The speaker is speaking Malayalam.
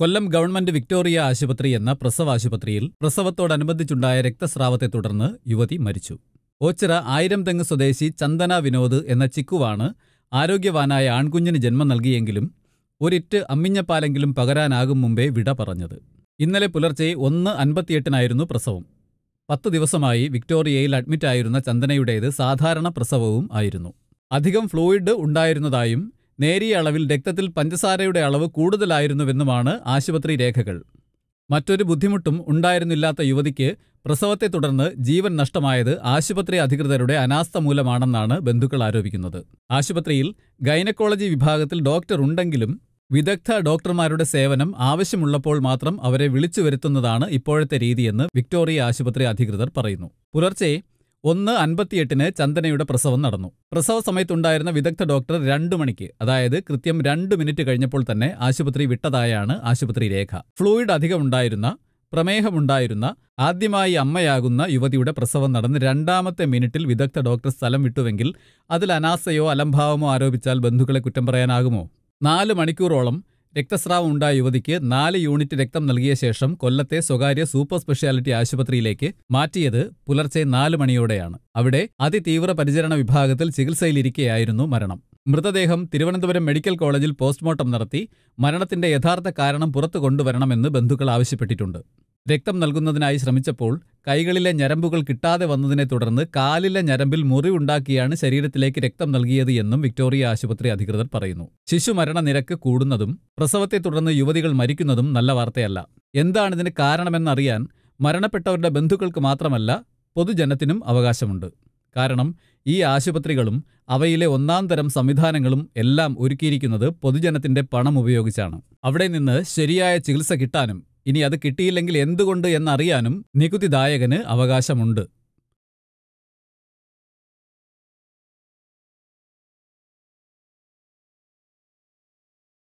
കൊല്ലം ഗവൺമെന്റ് വിക്ടോറിയ ആശുപത്രി എന്ന പ്രസവ ആശുപത്രിയിൽ പ്രസവത്തോടനുബന്ധിച്ചുണ്ടായ രക്തസ്രാവത്തെ തുടർന്ന് യുവതി മരിച്ചു ഓച്ചിറ ആയിരം തെങ്ങ് സ്വദേശി ചന്ദന വിനോദ് എന്ന ചിക്കുവാണ് ആരോഗ്യവാനായ ആൺകുഞ്ഞിന് ജന്മം നൽകിയെങ്കിലും ഒരിറ്റ് അമ്മിഞ്ഞപ്പാലെങ്കിലും പകരാനാകും മുമ്പേ വിട പറഞ്ഞത് ഇന്നലെ പുലർച്ചെ ഒന്ന് അൻപത്തിയെട്ടിനായിരുന്നു പ്രസവം പത്ത് ദിവസമായി വിക്ടോറിയയിൽ അഡ്മിറ്റായിരുന്ന ചന്ദനയുടേത് സാധാരണ പ്രസവവും ആയിരുന്നു അധികം ഫ്ലൂയിഡ് ഉണ്ടായിരുന്നതായും നേരിയ അളവിൽ രക്തത്തിൽ പഞ്ചസാരയുടെ അളവ് കൂടുതലായിരുന്നുവെന്നുമാണ് ആശുപത്രി രേഖകൾ മറ്റൊരു ബുദ്ധിമുട്ടും ഉണ്ടായിരുന്നില്ലാത്ത യുവതിക്ക് പ്രസവത്തെ തുടർന്ന് ജീവൻ നഷ്ടമായത് ആശുപത്രി അധികൃതരുടെ അനാസ്ഥ മൂലമാണെന്നാണ് ബന്ധുക്കൾ ആരോപിക്കുന്നത് ആശുപത്രിയിൽ ഗൈനക്കോളജി വിഭാഗത്തിൽ ഡോക്ടർ ഉണ്ടെങ്കിലും വിദഗ്ധ ഡോക്ടർമാരുടെ സേവനം ആവശ്യമുള്ളപ്പോൾ മാത്രം അവരെ വിളിച്ചു വരുത്തുന്നതാണ് ഇപ്പോഴത്തെ രീതിയെന്ന് വിക്ടോറിയ ആശുപത്രി അധികൃതർ പറയുന്നു പുലർച്ചെ ഒന്ന് അൻപത്തിയെട്ടിന് ചന്ദനയുടെ പ്രസവം നടന്നു പ്രസവ സമയത്തുണ്ടായിരുന്ന വിദഗ്ധ ഡോക്ടർ രണ്ടു മണിക്ക് അതായത് കൃത്യം രണ്ടു മിനിറ്റ് കഴിഞ്ഞപ്പോൾ തന്നെ ആശുപത്രി വിട്ടതായാണ് ആശുപത്രി രേഖ ഫ്ലൂയിഡ് അധികമുണ്ടായിരുന്ന പ്രമേഹമുണ്ടായിരുന്ന ആദ്യമായി അമ്മയാകുന്ന യുവതിയുടെ പ്രസവം നടന്ന് രണ്ടാമത്തെ മിനിറ്റിൽ വിദഗ്ധ ഡോക്ടർ സ്ഥലം വിട്ടുവെങ്കിൽ അതിൽ അനാസയോ അലംഭാവമോ ആരോപിച്ചാൽ ബന്ധുക്കളെ കുറ്റം പറയാനാകുമോ നാല് മണിക്കൂറോളം രക്തസ്രാവം ഉണ്ടായ യുവതിക്ക് നാല് യൂണിറ്റ് രക്തം നൽകിയ ശേഷം കൊല്ലത്തെ സ്വകാര്യ സൂപ്പർ സ്പെഷ്യാലിറ്റി ആശുപത്രിയിലേക്ക് മാറ്റിയത് പുലർച്ചെ നാല് മണിയോടെയാണ് അവിടെ അതിതീവ്ര പരിചരണ വിഭാഗത്തിൽ ചികിത്സയിലിരിക്കെയായിരുന്നു മരണം മൃതദേഹം തിരുവനന്തപുരം മെഡിക്കൽ കോളേജിൽ പോസ്റ്റ്മോർട്ടം നടത്തി മരണത്തിന്റെ യഥാർത്ഥ കാരണം പുറത്തു കൊണ്ടുവരണമെന്ന് ബന്ധുക്കൾ ആവശ്യപ്പെട്ടിട്ടുണ്ട് രക്തം നൽകുന്നതിനായി ശ്രമിച്ചപ്പോൾ കൈകളിലെ ഞരമ്പുകൾ കിട്ടാതെ വന്നതിനെ തുടർന്ന് കാലിലെ ഞരമ്പിൽ ഉണ്ടാക്കിയാണ് ശരീരത്തിലേക്ക് രക്തം നൽകിയത് എന്നും വിക്ടോറിയ ആശുപത്രി അധികൃതർ പറയുന്നു ശിശു മരണനിരക്ക് കൂടുന്നതും പ്രസവത്തെ തുടർന്ന് യുവതികൾ മരിക്കുന്നതും നല്ല വാർത്തയല്ല എന്താണിതിന് കാരണമെന്നറിയാൻ മരണപ്പെട്ടവരുടെ ബന്ധുക്കൾക്ക് മാത്രമല്ല പൊതുജനത്തിനും അവകാശമുണ്ട് കാരണം ഈ ആശുപത്രികളും അവയിലെ ഒന്നാം തരം സംവിധാനങ്ങളും എല്ലാം ഒരുക്കിയിരിക്കുന്നത് പൊതുജനത്തിന്റെ പണം ഉപയോഗിച്ചാണ് അവിടെ നിന്ന് ശരിയായ ചികിത്സ കിട്ടാനും ഇനി അത് കിട്ടിയില്ലെങ്കിൽ എന്തുകൊണ്ട് എന്നറിയാനും നികുതിദായകന് അവകാശമുണ്ട്